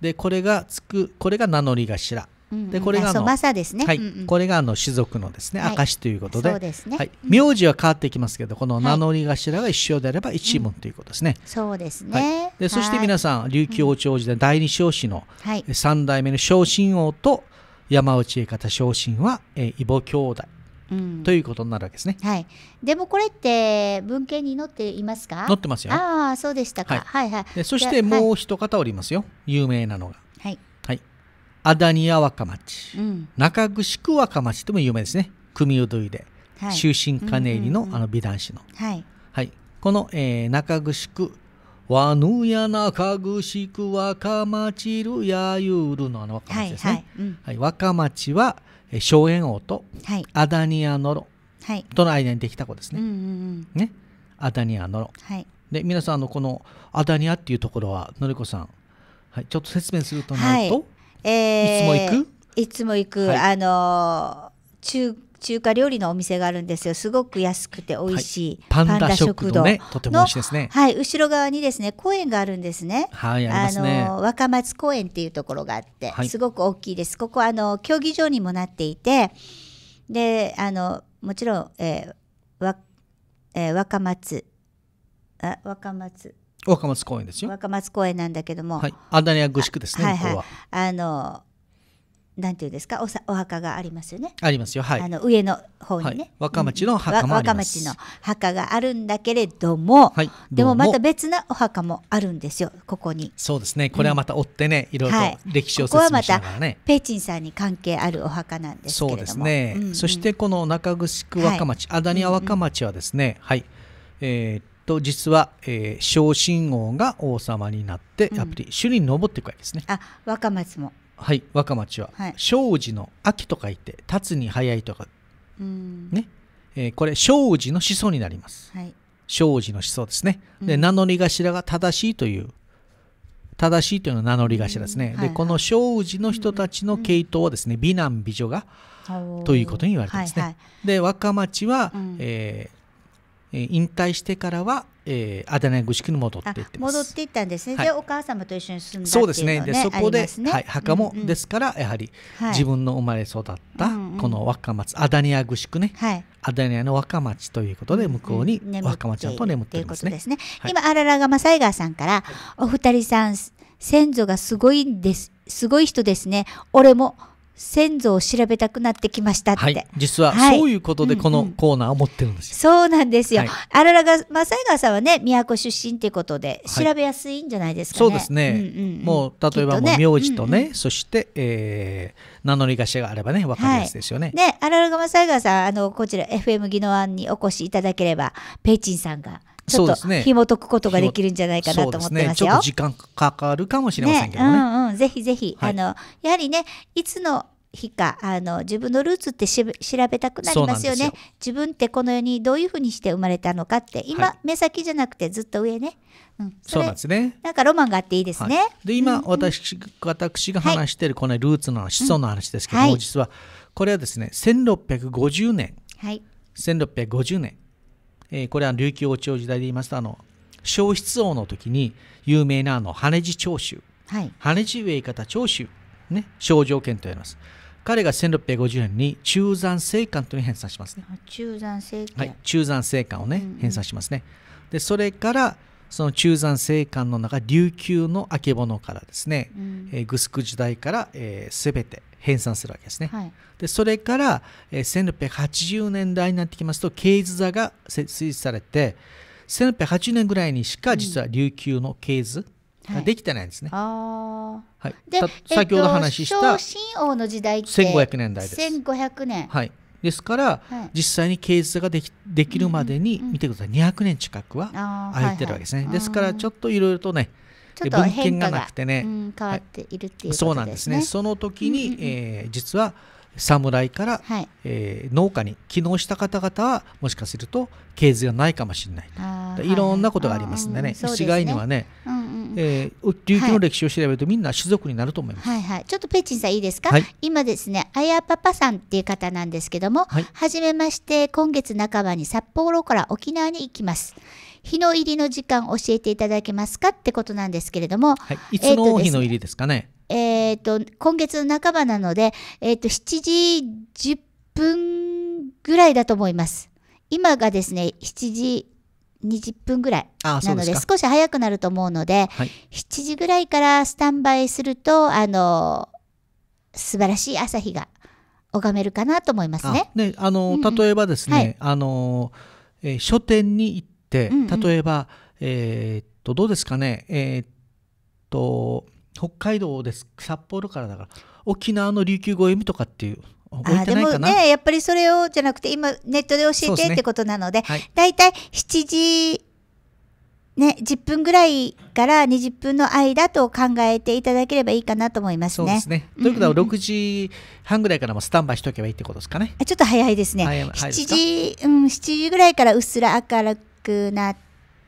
でこれがつくこれが名乗り頭でこれがあの、はい、これがあの種族のですね、証ということで,、はい名字は変わってきますけどこの名乗り頭が一緒であれば一門ということですね。そうですね、でそして皆さん琉球王朝時代第二少子の三代目の昇進王と山内江方昇進は、え異母兄弟うん、ということになるわけですね。はい。でもこれって文献に載っていますか？載ってますよ。ああ、そうでしたか。はい、はい、はい。そしてもう一方おりますよ。有名なのが。はい。アダニア若町、うん、中城区若町とも有名ですね組踊りで終身金入りのあの美男子の、はい、はい、この、えー、中城区和ぬや中城区若町るやゆるのあの若町ですね、はい、はいうん、はい、若町は荘園王とはい、アダニアノロとの間にできた子ですね、うんうんうん、ねアダニアノロ、はい、で皆さんあのこのアダニアっていうところはのりこさん、はい、ちょっと説明するとなると、えー、いつも行くいつも行く、はい、あの中中華料理のお店があるんですよ。すごく安くて美味しい。はい、パンダ食堂、ね、とても美味しいですね。はい、後ろ側にですね、公園があるんですね。はい、あ、ね、の若松公園っていうところがあって、はい、すごく大きいです。ここあの競技場にもなっていて、で、あのもちろん、えー、わ、えー、若松あ若松若松公園ですよ若松公園なんだけども、はい、あんなにはぐしくですね、はいはい、はあのなんていうんですかおさお墓がありますよねありますよはいあの上の方にね、はい、若町の墓もあります、うん、若町の墓があるんだけれどもはい、でもまた別なお墓もあるんですよここにそうですねこれはまた追ってね、うん、いろいろと歴史を説明しながらね、はい、ここはまたペーチンさんに関係あるお墓なんですそうですね、うんうん、そしてこの中城若町、はい、アダニア若町はですね、はいえー、と実は、えー、小神王が王様になって、やっぱり首里に上っていくわけですね。あ若松も。はい若松は、はい、庄司の秋と書いて立つに早いとか、うん、ね、えー、これ庄司の子孫になります。はい、庄司の子孫ですね。で、うん、名乗り頭が正しいという正しいというのは名乗り頭ですね。うんはい、でこの庄司の人たちの系統はですね美男美女がということに言われてますね。はいはい、で若町は、うん、えーえー、引退してからは、えー、アダナグ式に戻っていってます戻っていったんですね、はい、でお母様と一緒に住んだそうですね、でそこで、ね、はい、墓も、うんうん、ですからやはり、自分の生まれ育った、うんうん、この若松アダニアグ式ね、はい、アダニアの若松ということで向こうに若松ちゃんと眠っていますねうんねはい、今あららがマサイガーさんから、お二人さん先祖がすごいんですすごい人ですね俺も先祖を調べたくなってきましたって、はい、実はそういうことでこのコーナーを持ってるんですよ、はいうんうん、そうなんですよ、はい、あららが正川さんはね宮古出身ということで調べやすいんじゃないですか、ねはい、そうですね、うんうんうん、もう例えばもう名字とね、ねそして、えー、名乗りしがあればね分かりやすいですよね、ねあららが正川さんあのこちら FM 宜野湾にお越しいただければペイチンさんが「ちょっと紐解くことができるんじゃないかなと思ってますよ。すね、ちょっと時間かかるかもしれませんけどね。ねうんうん、ぜひぜひ、はい、あのやはりねいつの日かあの自分のルーツって調べたくなりますよね自分ってこの世にどういうふうにして生まれたのかって今、はい、目先じゃなくてずっと上ね、うん、そそうなんですねなんかロマンがあっていいですね、はい、で今、うんうん、私私が話してるこのルーツの話、はの話ですけども、実はこれはですね1650年、はい、1650年えー、これは琉球王朝時代で言いますとあの消失王の時に有名なあの羽地長州、はい、羽地上方長州、ね、少条権と言います彼が1650年に中山聖官というのを編纂しますね中山聖官、はい、中山聖官をね、うんう編纂しますねでそれからその中山聖官の中琉球のあけぼのからですね、うん、えー、グスク時代からすべ、えー、全て編纂するわけですね。はい、でそれから、えー、1680年代になってきますと経図座が設立されて1680年ぐらいにしか実は琉球の経図、うんできてないんですね。はい、で先ほど話した、えっ王の時代って1500年代です。1500年、はい、ですから、はい、実際に経図ができできるまでに、見てください200年近くは空いてるわけですね。ですからちょっといろいろとね、ちょっと変化がなくてね、変わっているっていう、そうなんですねその時に、えー、実は侍から、はい、えー、農家に機能した方々はもしかすると経図がないかもしれないいろんなことがありますんでねはい一概にはね、うんうん、えー、琉球の歴史を調べると、みんな種族になると思います、はいはい、ちょっとペチンさんいいですか、今ですねあやパパさんっていう方なんですけども、はじめまして今月半ばに札幌から沖縄に行きます日の入りの時間教えていただけますかってことなんですけれども、はい、いつの日の入りですかね。えっ、と、ねえー、今月の半ばなので、えっ、ー、と、7時10分ぐらいだと思います。今がですね、7時20分ぐらいなので少し早くなると思うので、はい、7時ぐらいからスタンバイするとあの素晴らしい朝日が拝めるかなと思いますね。あねあの、例えばですね、はい、あのえ書店に行っ、うんうん、例えば、えー、っとどうですかねえー、っと北海道です札幌からだから沖縄の琉球語読みとかっていうあでもねやっぱりそれをじゃなくて今ネットで教えて、ね、ってことなので、はい、だ7時ね、10分ぐらいから20分の間と考えていただければいいかなと思いますね。すねということは6時半ぐらいからもスタンバイしておけばいいってことですかね。ちょっと早いですね。7時、うん、7時ぐらいからうっすら明るくくなっ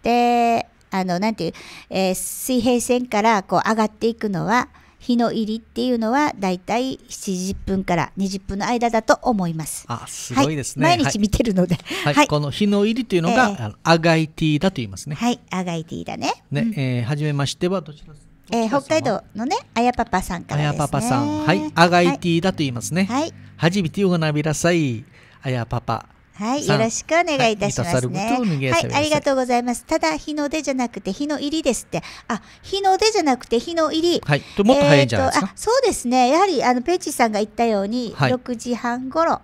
て、あの、なんていう、えー、水平線からこう上がっていくのは、日の入りっていうのはだいたい七十分から二十分の間だと思います。あ、すごいですね。はい、毎日見てるので、はいはい、この日の入りというのが、えー、アガイティだと言いますね。はい、アガイティだね。ね、うん、えー、初めましてはどちらえー、北海道のね、あやパパさんからですね。あやパパさん、はい、アガイティだと言いますね。はい。初めてお学びなさい、あやパパ。はい、よろしくお願いいたしますね。はい、はい、ありがとうございます。ただ日の出じゃなくて日の入りですって。あ、日の出じゃなくて日の入り。はい、もっと早いんじゃないですか。そうですね。やはりあのペイチさんが言ったように、はい、6時半頃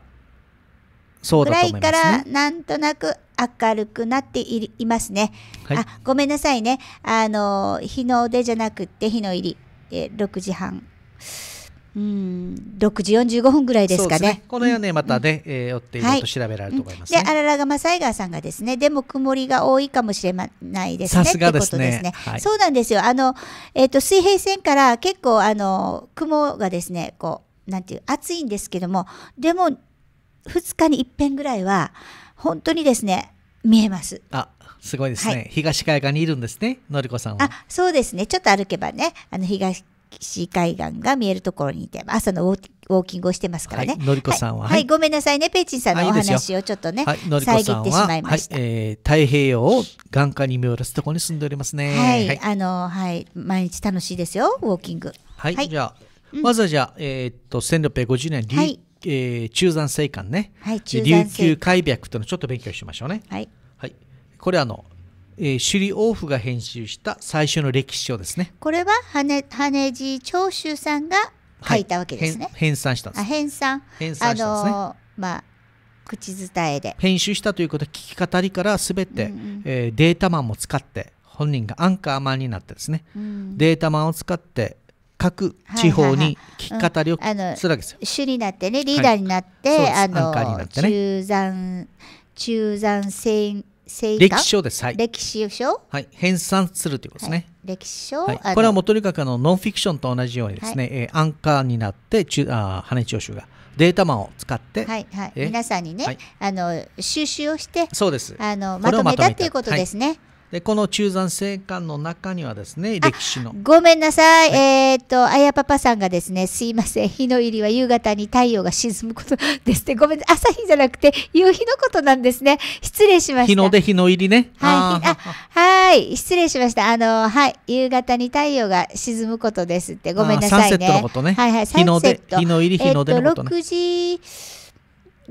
ぐらいからなんとなく明るくなっていますね。はい、あ、ごめんなさいね。あの日の出じゃなくて日の入り、え6時半。うん、6時45分ぐらいですかね。ねこの辺はね、またね、うん、えー、追っていると調べられると思います、ねはい、で、あららが正サイさんがですね、でも曇りが多いかもしれないですね。さすがですね。すねはい、そうなんですよ。あの、えっ、ー、と、水平線から結構、あの、雲がですね、こう、なんていう、暑いんですけども、でも、2日に一遍ぐらいは、本当にですね、見えます。あ、すごいですね。はい、東海岸にいるんですね、のりこさんは。あ、そうですね。ちょっと歩けばね、あの、東西海岸が見えるところにいて朝のウォーキングをしてますからね。はい、のりこさんは、はい、はい、ごめんなさいねペーチンさんのお話をちょっとね、はい、遮ってしまいました、はい、えー、太平洋を眼下に見下ろすところに住んでおりますね。はい、あのはい毎日楽しいですよウォーキング。はい、じゃあ、うん、まずはじゃあえー、っと1650年リ、はい、えー、中山青函ね、はい、琉球開闢とのちょっと勉強しましょうね。はい、はい、これあのえー、首里王府が編集した最初の歴史書ですね。これは羽羽地長州さんが書いたわけですね。はい、編纂したんです。編纂編纂、ね、あのー、まあ口伝えで編集したということは聞き語りから全て、うんうん、えー、データマンも使って本人がアンカーマンになってですね、うん、データマンを使って各地方に聞き語りをするわけですよ。主になってねリーダーになって、はい、あの中山中山線歴史書です。はい。歴史書。はい。編纂するということですね。はい、歴史書、はい、これはもうとにかくあのノンフィクションと同じようにですね、はい、えアンカーになって中あ羽聴取がデータマンを使って、はいはい、皆さんにね、あの収集をして、そうです。あのまとめたっていうことですね。でこの中山聖館の中にはですね歴史のごめんなさい、はい、えっ、ー、とあやパパさんがですねすいません日の入りは夕方に太陽が沈むことですってごめん朝日じゃなくて夕日のことなんですね失礼しました日の出日の入りねはいあはい失礼しましたあのはい夕方に太陽が沈むことですってごめんなさいね、ね、はいはい日の出日の入り日の出のこと、ね、えー、時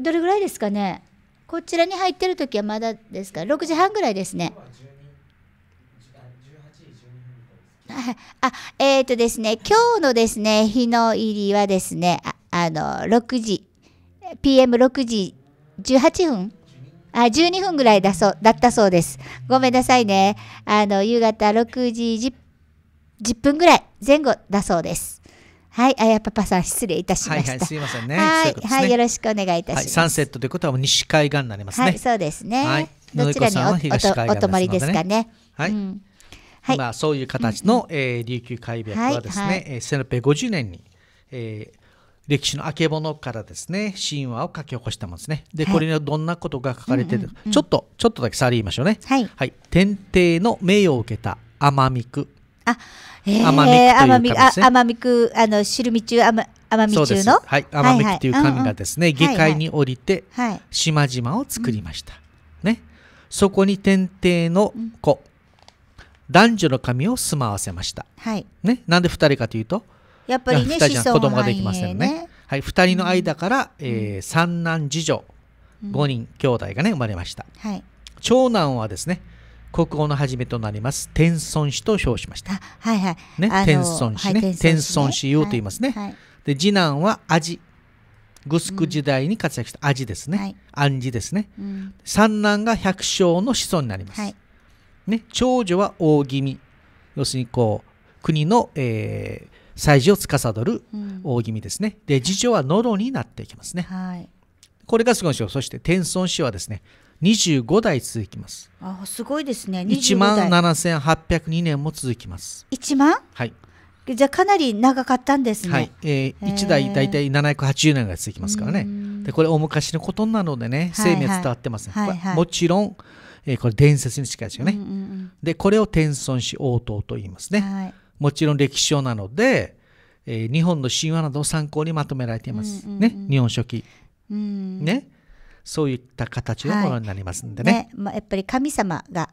どれぐらいですかねこちらに入ってる時はまだですか六時半ぐらいですね。あ、えっ、ー、とですね、今日のですね、日の入りはですね、ああの、6時、PM6 時18分あ、12分ぐらいだそう、だったそうです。ごめんなさいね。あの、夕方6時 10, 10分ぐらい前後だそうです。はい、あやパパさん失礼いたしました。はい、はい、すみませんね。はい、ね、はい、よろしくお願いいたします。はい、サンセットということはもう西海岸になりますね。はい、そうですね。はい、どちらにおおお泊まりですかね。はい。うんはい、まあ、そういう形の、えー、琉球海脈はですね、はいはい、1650年に、えー、歴史のあけぼのからですね神話を書き起こしたもんですねで、これにはどんなことが書かれてる、か、ちょっとちょっとだけさり言いましょうねはい、はい、天帝の名誉を受けた天御区あ、っ天御区区、あの汁見中天奄美はい、奄美区という神がですね、下界に降りて島々を作りました、ねそこに天帝の子、男女の髪を住まわせました、はいね、なんで2人かというとやっぱりね2人子供ができませんねね、はい、2人の間から、うん、えー、三男次女5人、兄弟がね生まれました、はい、長男はですね国語の始めとなります天孫子と称しました。はいはい。ね、天孫子ね、はい、天孫子言、ね、と言いますね。はい、で次男はアジグスク時代に活躍したアジですね、うん、暗示ですね、うん、三男が百姓の子孫になります、はい、ね、長女は大気味要するにこう国の、えー、祭事を司る大気味ですね、うん、で次女はノロになっていきますね、はい、これがすごいでしょうそして天孫氏はですね25代続きますあすごいですね1万7802年も続きます1万はいじゃあかなり長かったんですね、はいえー、1代大体780年が続きますからねでこれ大昔のことなのでね生命伝わってます、ね、はいはい、もちろんえー、これ伝説に近いですよね。うんうんでこれを天孫子応答と言いますね、はい。もちろん歴史書なので、えー、日本の神話などを参考にまとめられています。うんうんうん、ね日本書紀。うん、ねそういった形のものになりますんでね。はい、ねまあ、やっぱり神様が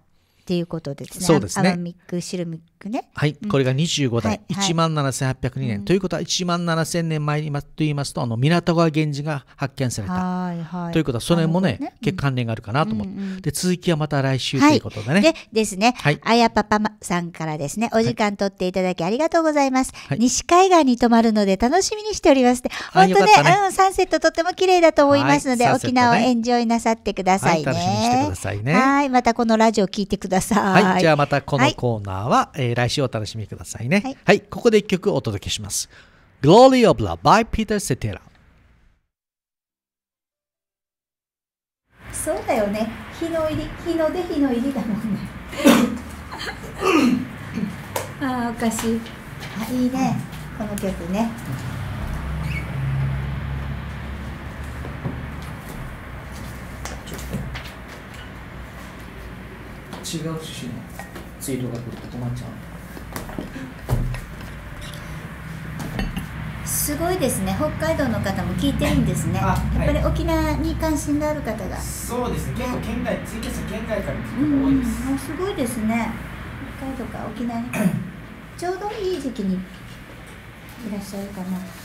っていうことですね。そうですね。アミック、シルミックね。はい、これが25代、はい、1万7802年、はい、ということは1万7000年前にと言いますと、あの港川源氏が発見された。はいはい、ということは、それもね、ね結構関連があるかなと思って、うんうんうん、で、続きはまた来週ということでね。はい、でですね、はい、あやパパさんからですね、お時間取っていただきありがとうございます。西海岸に泊まるので楽しみにしております、ね。本当ね、ね、うん、サンセットとても綺麗だと思いますので、沖縄をエンジョイなさってくださいね。はい、またこのラジオ聞いてください。ださい。はい、じゃあまたこのコーナーは、はい、えー、来週お楽しみくださいね。はい、はい、ここで一曲お届けします。Glory of Love by Peter Cetera。そうだよね。日の入り、日の出日の入りだもんね。ああ、おかしい。あ、いいね。この曲ね。違う種のツイートが来ると止まっちゃうすごいですね北海道の方も聞いてるんですね、はい、やっぱり沖縄に関心のある方がそうですね結構県外ツイキャス県外から聞く多いです、うん、すごいですね北海道か沖縄に ちょうどいい時期にいらっしゃるかな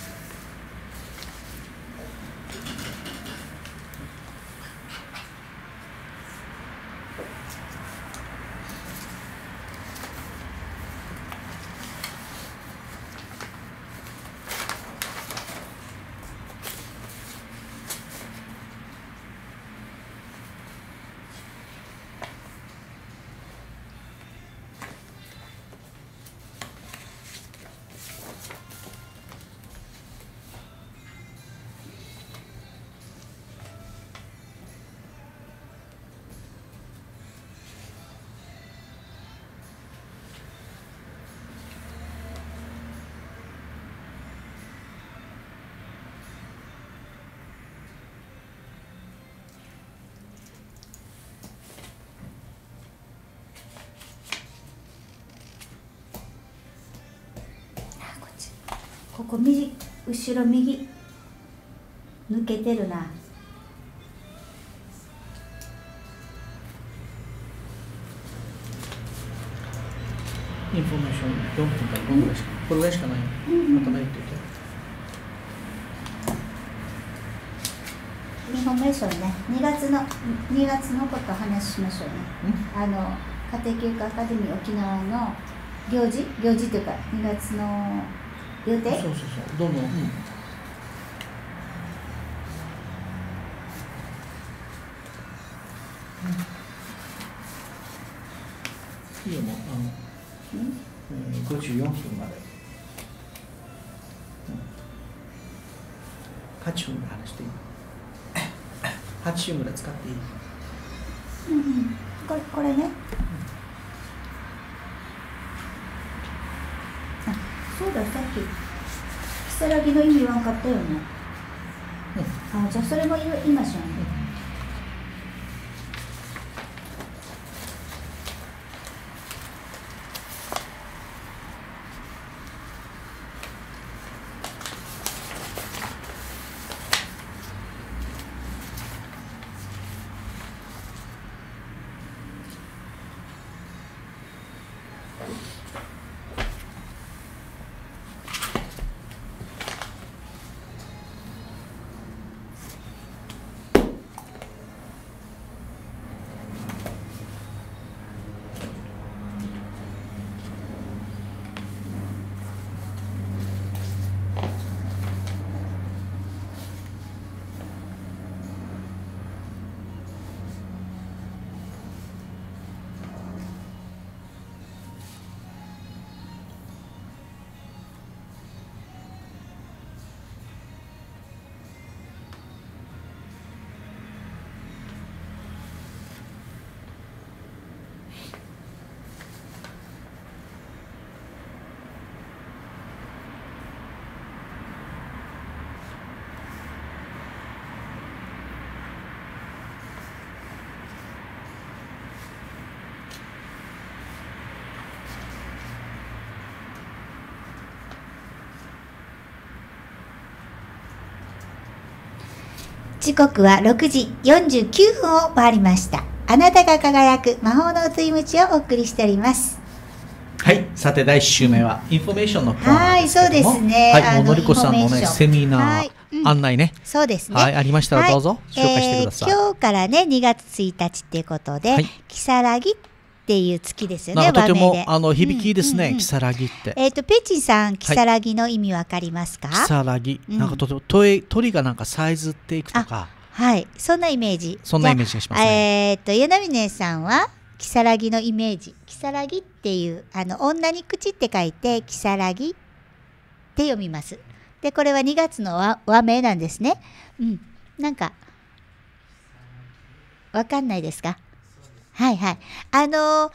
ここ右後ろ右抜けてるなインフォメーションインフォメーションね2月の2月のこと話しましょうね、あの家庭教育アカデミー沖縄の行事行事というか2月の言うてそうそうそうどんどん、うんいいよもうあの、うんえー、54分まで、うん、8分で話していい8分ぐらい使っていい、うん、これこれねそうださっき如月の意味分かったよね、うん、あじゃあそれも今じゃん時刻は6時49分を回りましたあなたが輝く魔法のおついむちをお送りしておりますはい、さて第1週目はインフォメーションのコーナーですはい、そうですね。はい、もうのりこさんのねセミナー、うん、案内ね。そうですね。はい、ありましたらどうぞ、紹介してください、えー、今日からね2月1日っていうことで、はい、木更木っていう月ですよね。とてもあの響きですね、うんキサラギって。えっ、とペチさんキサラギの意味わかりますか？はい、キサラギ、なんかとても鳥鳥がなんかサイズっていくとか。はい、そんなイメージ。そんなイメージがします、ね、えっ、とー、と柳峰さんはキサラギのイメージ。キサラギっていうあの女に口って書いてキサラギって読みます。でこれは2月の和和名なんですね。うん、なんかわかんないですか？はいはい。あのー、2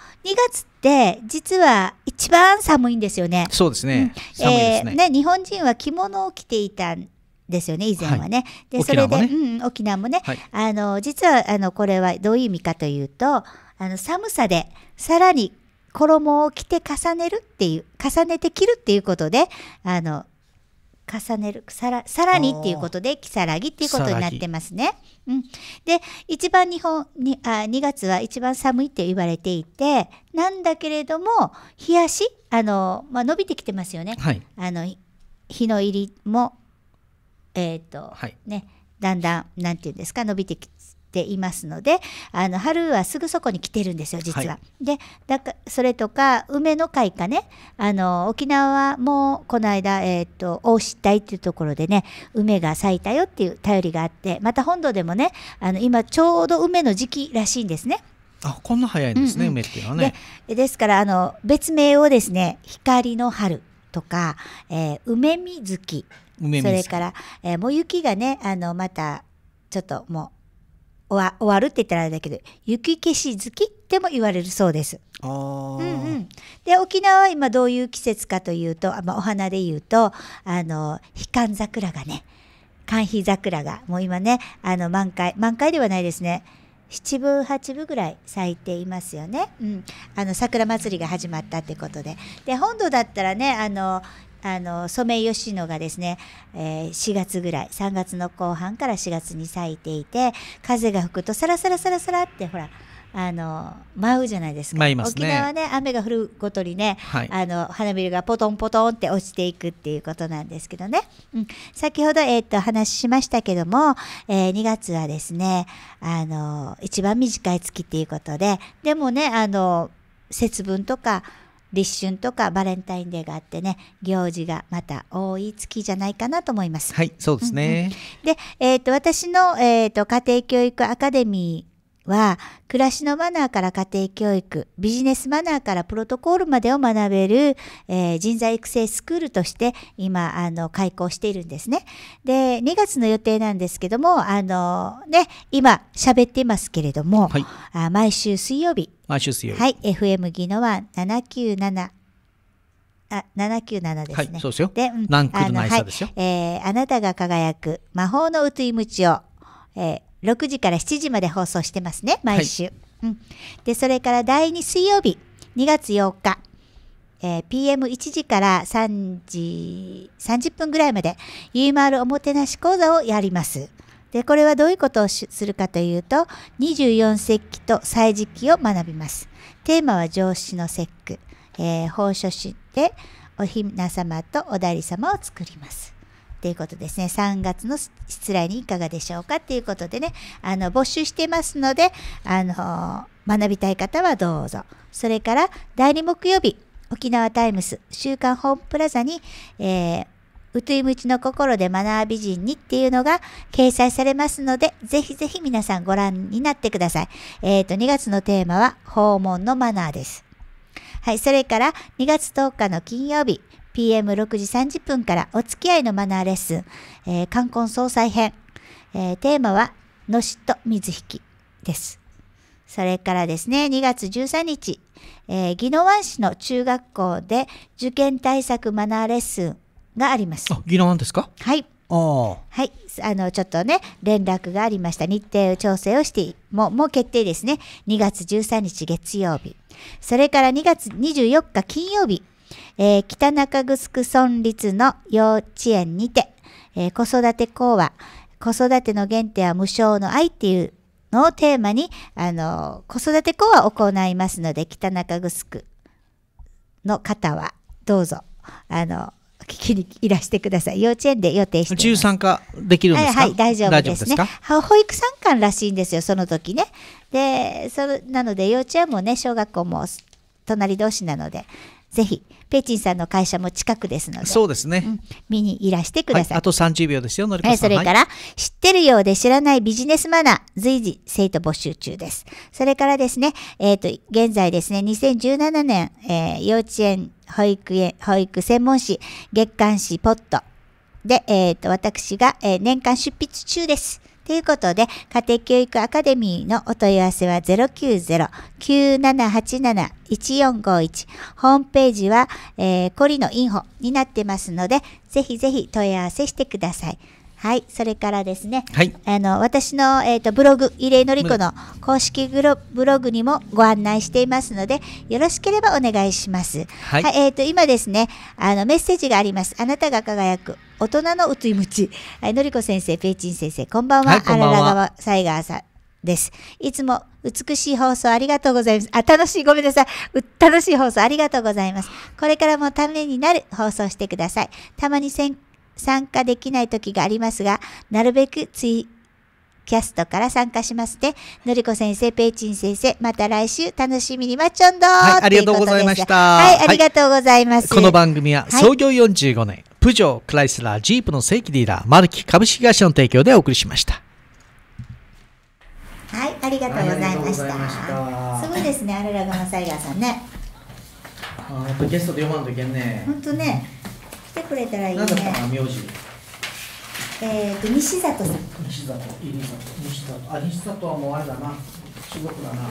月って実は一番寒いんですよね。そうですね。うえね、日本人は着物を着ていたんですよね、以前はね。はい、で、それで、ね、うん、沖縄もね、はい、あのー、実は、あの、これはどういう意味かというと、あの、寒さで、さらに衣を着て重ねるっていう、重ねて着るっていうことで、あの、重ねるさらさらにっていうことで「如月」っていうことになってますね。うん、で一番日本にあ2月は一番寒いって言われていてなんだけれども冷やしあの、まあ、伸びてきてますよね。はい、あの日の入りもえっ、ー、と、はい、ねだんだんなんていうんですか伸びてきていますのであの春はすぐそこに来てるんですよ実は。はい、でだかそれとか梅の開花ねあの沖縄もこの間、えーと、大湿地っていうところでね梅が咲いたよっていう便りがあってまた本土でもねあの今ちょうど梅の時期らしいんですね。あこんな早いんですね、うんうん、梅っていうのはねで。ですからあの別名をですね光の春とか、えー、梅水月それから、えー、もう雪がねあのまたちょっともう終わるって言ったらあれだけど雪消し月っても言われるそうです。うんうん、で沖縄は今どういう季節かというと、あ、お花で言うとあの悲観桜がね寒肥桜がもう今ねあの満開満開ではないですね七分八分ぐらい咲いていますよね、うん、あの桜祭りが始まったってことでで本土だったらねあのあのソメイヨシノがですね、えー、4月ぐらい3月の後半から4月に咲いていて風が吹くとサラサラサラサラってほらあの舞うじゃないですか、ね、沖縄ね雨が降るごとにね、はい、あの花びらがポトンポトンって落ちていくっていうことなんですけどね、うん、先ほど、えー、っと話しましたけども、えー、2月はですねあの一番短い月っていうことででもねあの節分とか立春とかバレンタインデーがあってね行事がまた多い月じゃないかなと思います。はいそうですね、うんうん、で、えーと、私の、えーと、家庭教育アカデミーは暮らしのマナーから家庭教育ビジネスマナーからプロトコールまでを学べる、えー、人材育成スクールとして今あの開校しているんですね。で2月の予定なんですけどもあの、ね、今喋ってますけれども、はい、あ毎週水曜日毎週水曜日。はい、FM 技能は797。あ、七九七ですね。はい、そうですよ。で、うん、ランクのナイサですよ。はい、えー、あなたが輝く魔法のうついムチを、えー、6時から7時まで放送してますね、毎週。はい、うん。で、それから第2水曜日、2月8日、えー、PM1 時から3時30分ぐらいまで UMR おもてなし講座をやります。でこれはどういうことをするかというと24節気と歳時記を学びます。テーマは上司の節句、えー、奉書詩でお雛様とおだり様を作ります。っていうことですね。3月の失礼にいかがでしょうかっていうことでね、あの、募集してますので、あの、学びたい方はどうぞ。それから、第2木曜日、沖縄タイムス、週刊ホームプラザに、えー、うといむちの心でマナー美人にっていうのが掲載されますので、ぜひぜひ皆さんご覧になってください。えっ、ー、と、2月のテーマは訪問のマナーです。はい、それから2月10日の金曜日、PM6 時30分からお付き合いのマナーレッスン、えー、冠婚総裁編、えー、テーマは、のしと水引です。それからですね、2月13日、えー、宜野湾市の中学校で受験対策マナーレッスン、があります。あ、議論ですか。はい。はい、あのちょっとね連絡がありました日程調整をしてももう決定ですね2月13日月曜日それから2月24日金曜日、えー、北中城村立の幼稚園にて、えー、子育て講話子育ての原点は無償の愛っていうのをテーマにあの子育て講話を行いますので北中城の方はどうぞあの聞きにいらしてください。幼稚園で予定して中参加できるんですか。はい、はい、大丈夫ですねです。保育参観らしいんですよ。その時ね。で、そのなので幼稚園もね、小学校も隣同士なので。ぜひペーチンさんの会社も近くですのでそうですね、うん、見にいらしてください、はい、あと30秒ですよのりこさん、はい、それから、はい、知ってるようで知らないビジネスマナー随時生徒募集中ですそれからですねえっ、ー、と現在ですね2017年、えー、幼稚園保育園保育専門誌月刊誌ポットで、えっ、ー、と私が、えー、年間出筆中ですということで、家庭教育アカデミーのお問い合わせは090-9787-1451。ホームページは、えー、コリのインフォになってますので、ぜひぜひ問い合わせしてください。はい、それからですね、はい、あの私の、えーと、ブログ、入江のり子の公式ブログにもご案内していますので、よろしければお願いします。はい、はい、えーと今ですねあの、メッセージがあります。あなたが輝く大人のうついむち。はい、のりこ先生、ペイチン先生、こんばんは。はい、んんはあららがわ、サイガーさんです。いつも美しい放送ありがとうございます。あ、楽しい、ごめんなさい。楽しい放送ありがとうございます。これからもためになる放送してください。たまに参加できない時がありますが、なるべくツイキャストから参加しますね。のりこ先生、ペイチン先生、また来週楽しみに待ちょんどー、はい、ありがとうございました。はい、ありがとうございます。はい、この番組は創業45年。はいプジョー、クライスラー、ジープの正規ディーラー、マルキ株式会社の提供でお送りしました。はい、ありがとうございました。すごいですね、アララガマサイガーさんね。あっゲストで読まんといけんね。本当ね、来てくれたらいいね。えっ、ー、と西里さん。西里、西里、西里、あ西里はもうあれだな、中国だな。